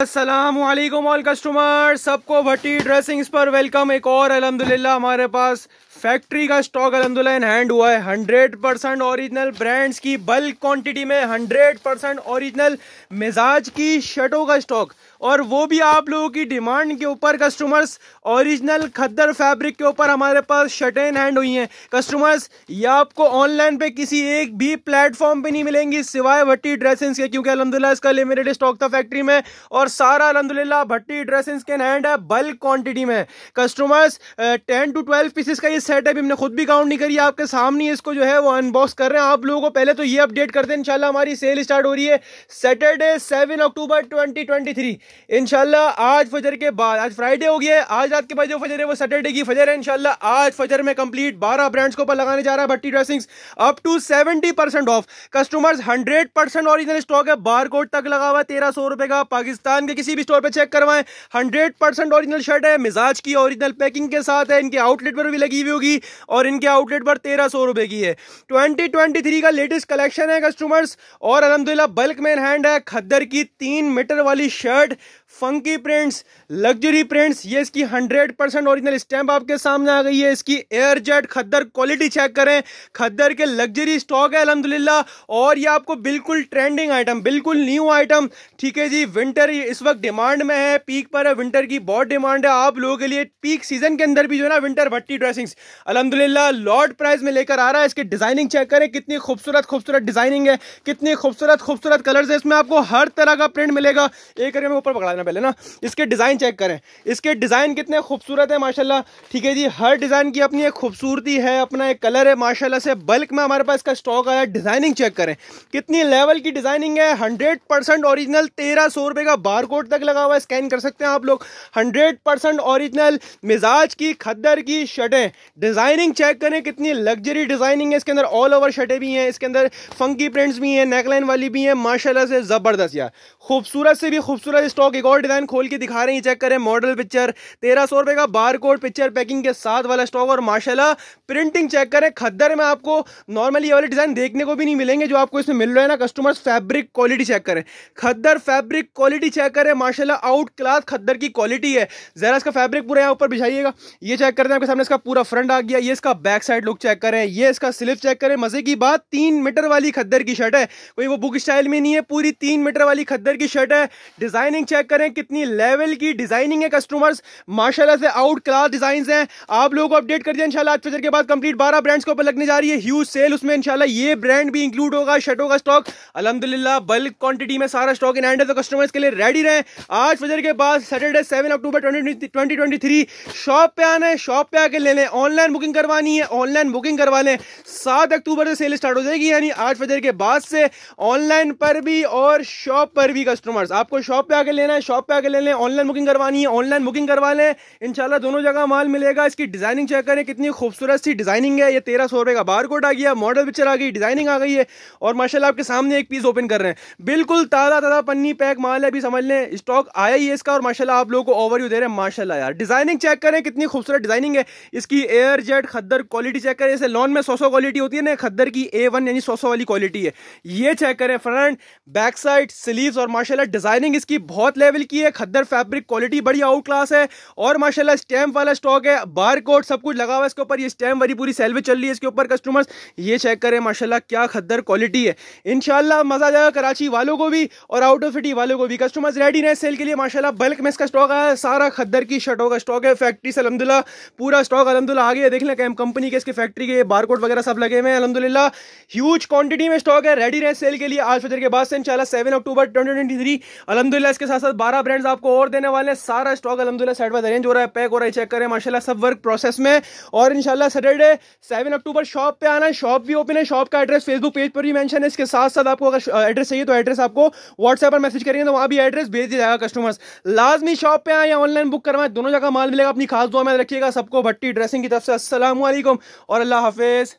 Aslam all customer सबको भट्टी dressings पर welcome एक और अलहमदिल्ला हमारे पास फैक्ट्री का स्टॉक अलहमदिल्ला इन हैंड हुआ है 100 परसेंट औरिजिनल ब्रांड्स की बल्क क्वांटिटी में 100 परसेंट औरिजिनल मिजाज की शर्टों का स्टॉक और वो भी आप लोगों की डिमांड के ऊपर कस्टमर्स ओरिजिनल खद्दर फैब्रिक के ऊपर हमारे पास शटेन हैंड हुई हैं कस्टमर्स ये आपको ऑनलाइन पे किसी एक भी प्लेटफॉर्म पे नहीं मिलेंगी सिवाय भट्टी ड्रेसिंग के क्योंकि अलहमदिल्ला इसका लिमिटेड स्टॉक था फैक्ट्री में और सारा अलहमदिल्ला भट्टी ड्रेसिंग के हैंड है बल्क क्वान्टिटी में customers ten to twelve pieces का ये सेट है हमने खुद भी काउंट नहीं करी आपके सामने इसको जो है वो अनबॉक्स कर रहे हैं आप लोगों को पहले तो ये अपडेट करते हैं इंशाल्लाह हमारी सेल स्टार्ट हो रही है सैटरडे सेवन अक्टूबर ट्वेंटी इनशाला आज फजर के बाद आज फ्राइडे हो गया है आज रात के बाद जो फजर है वो सैटरडे की फजर है इनशाला आज फजर में कंप्लीट 12 ब्रांड्स के ऊपर लगाने जा रहा है Bhatti dressings up to 70 percent off customers 100 percent original stock है बार कोड तक लगा हुआ है तेरह सौ रुपए का पाकिस्तान के किसी भी स्टोर पर चेक करवाएं हंड्रेड परसेंट शर्ट है मिजाज की ऑरिजिनल पैकिंग के साथ है इनके आउटलेट पर भी लगी हुई होगी और इनके आउटलेट पर तेरह सौ रुपए की है ट्वेंटी का लेटेस्ट कलेक्शन है कस्टमर्स और अलहमदिल्ला बल्क में हैंड है खद्दर की तीन मीटर वाली shirt funky prints luxury prints ये इसकी 100 परसेंट ओरिजिनल स्टैम्प आपके सामने आ गई है इसकी एयर जेट खद्दर क्वालिटी चेक करें खद्दर के लग्जरी स्टॉक है अलहमदिल्ला और ये आपको बिल्कुल ट्रेंडिंग आइटम बिल्कुल न्यू आइटम ठीक है जी विंटर इस वक्त डिमांड में है पीक पर है विंटर की बहुत डिमांड है आप लोगों के लिए पीक सीजन के अंदर भी जो है ना विंटर भट्टी ड्रेसिंग्स अलहमदिल्ला लॉर्ड प्राइस में लेकर आ रहा है इसके डिजाइनिंग चेक करें कितनी खूबसूरत खूबसूरत डिजाइनिंग है कितनी खूबसूरत खूबसूरत कलर्स है इसमें आपको हर तरह का प्रिंट मिलेगा एक रे ऊपर ऊपर पकड़ा देना पहले ना इसके डिज़ाइन चेक करें इसके डिज़ाइन कितने खूबसूरत है माशाल्लाह ठीक है जी हर डिज़ाइन की अपनी एक खूबसूरती है अपना एक कलर है माशाल्लाह से बल्क में हमारे पास इसका स्टॉक आया डिज़ाइनिंग चेक करें कितनी लेवल की डिज़ाइनिंग है हंड्रेड परसेंट ऑरिजिनल तेरह सौ रुपये का बार कोड तक लगा हुआ है स्कैन कर सकते हैं आप लोग हंड्रेड परसेंट औरिजिनल मिजाज की खद्दर की शर्टें डिज़ाइनिंग चेक करें कितनी लग्जरी डिज़ाइनिंग है इसके अंदर ऑल ओवर शर्टें भी हैं इसके अंदर फंकी प्रिंट्स भी हैं नेकलाइन वाली भी हैं माशाला से ज़बरदस्त यार खूबसूरत से भी खूबसूरत स्टॉक एक और डिज़ाइन खोल के दिखा रहे हैं चेक करें मॉडल पिक्चर तेरह सौ रुपए का बार कोड पिक्चर पैकिंग के साथ वाला स्टॉक और माशाला प्रिंटिंग चेक करें खद्दर में आपको नॉर्मली ये वाले डिज़ाइन देखने को भी नहीं मिलेंगे जो आपको इसमें मिल रहे हैं ना कस्टमर्स फैब्रिक क्वालिटी चेक करें खद्दर फैब्रिक क्वालिटी चेक करें माशाला आउट क्लास खद्दर की क्वालिटी है ज़रा इसका फैब्रिक पूरा यहाँ ऊपर बिछाइएगा ये चेक करते हैं आपके सामने इसका पूरा फ्रंट आ गया ये इसका बैक साइड लुक चेक करें ये इसका स्लिप चेक करें मज़े की बात तीन मीटर वाली खद्दर की शर्ट है कोई वो बुक स्टाइल में नहीं है पूरी तीन मीटर वाली खद्दर की शर्ट है डिज़ाइनिंग चेक करें कितनी लेवल की डिजाइनिंग है कस्टमर्स माशाल्लाह से आउट क्लास डिजाइन हैं आप लोगों को अपडेट कर दिया इंशाल्लाह आज फजर के बाद कंप्लीट बारह ब्रांड्स के ऊपर लगने जा रही है ह्यूज सेल उसमें इंशाल्लाह ये ब्रांड भी इंक्लूड होगा शर्टों का स्टॉक अलहमदिल्ला बल्क क्वांटिटी में सारा स्टॉक इन एंड है तो कस्टमर्स के लिए रेडी रहें आज फजर के बाद Saturday seven October twenty twenty three shop पे आना है शॉप पे आके ले लें ऑनलाइन बुकिंग करवानी है ऑनलाइन बुकिंग करवा लें सात अक्टूबर से सेल स्टार्ट हो जाएगी यानी आठ फजर के बाद से ऑनलाइन पर भी और शॉप पर भी कस्टमर्स आपको शॉप पे आके आके लेना है शॉप पे आके ले लें ऑनलाइन बुकिंग करवानी है ऑनलाइन बुकिंग करवा लें इनशाला दोनों जगह माल मिलेगा इसकी डिज़ाइनिंग चेक करें कितनी खूबसूरत सी डिज़ाइनिंग है ये तेरह सौ रुपये का बार कोड आ गया मॉडल पिक्चर आ गई डिज़ाइनिंग आ गई है और माशाला आपके सामने एक पीस ओपन कर रहे हैं बिल्कुल ताज़ा ताज़ा पन्नी पैक माल है अभी समझ लें स्टॉक आया ही है इसका और माशाला आप लोगों को ओवर दे रहे हैं माशाला यार डिज़ाइनिंग चेक करें कितनी खूबसूरत डिज़ाइनिंग है इसकी एयर जेट खद्दर क्वालिटी चेक करें जैसे लॉन में सौ सौ क्वालिटी होती है ना खद्दर की ए वन यानी सौ सौ वाली क्वालिटी है ये चेक करें फ्रंट बैक साइड स्लीव्स और माशाला डिज़ाइनिंग इसकी बहुत बहुत लेवल की है खद्दर फैब्रिक क्वालिटी बड़ी आउट क्लास है और माशाल्लाह स्टैम्प वाला स्टॉक है बार कोड सब कुछ लगा हुआ है इसके ऊपर ये स्टैम्प वाली पूरी सेल्वे चल रही है इसके ऊपर कस्टमर्स ये चेक करें माशाल्लाह क्या खद्दर क्वालिटी है इनशाला मज़ा आ जाएगा कराची वालों को भी और आउट ऑफ सिटी वालों को भी कस्टमर्स रेडी रहे सेल के लिए माशाला बल्क में इसका स्टॉक आया सारा खद्दर की शर्टों का स्टॉक है फैक्ट्री से अलहमदिल्ला पूरा स्टॉक अलहमदिल्ला आ गया देख लें कैम कंपनी के इसके फैक्ट्री के बारकोड वगैरह सब लगे हुए हैं अलहमदिल्ला ह्यूज क्वान्टिटी में स्टॉक है रेडी रहे सेल के लिए आज फिर के बाद से इनशाला seven October twenty twenty three अलहमदिल्ला इसके साथ साथ बारह ब्रांड्स आपको और देने वाले हैं सारा स्टॉक अलहमदिल्ला साइड पर अरेंज हो रहा है पैक हो रहा है चेक करें माशाल्लाह सब वर्क प्रोसेस में और इंशाल्लाह सैटरडे सेवन अक्टूबर शॉप पे आना है शॉप भी ओपन है शॉप का एड्रेस फेसबुक पेज पर भी मैंशन है इसके साथ साथ आपको अगर एड्रेस चाहिए तो एड्रेस आपको व्हाट्सएप पर मैसेज करेंगे तो वहाँ भी एड्रेस भेज दिया जाएगा कस्टमर्स लाजमी शॉप पे आए या ऑनलाइन बुक करवाएं दोनों जगह माल मिलेगा अपनी खास दुआ में रखिएगा सबको भट्टी ड्रेसिंग की तरफ से असलम और अल्लाह हाफिज़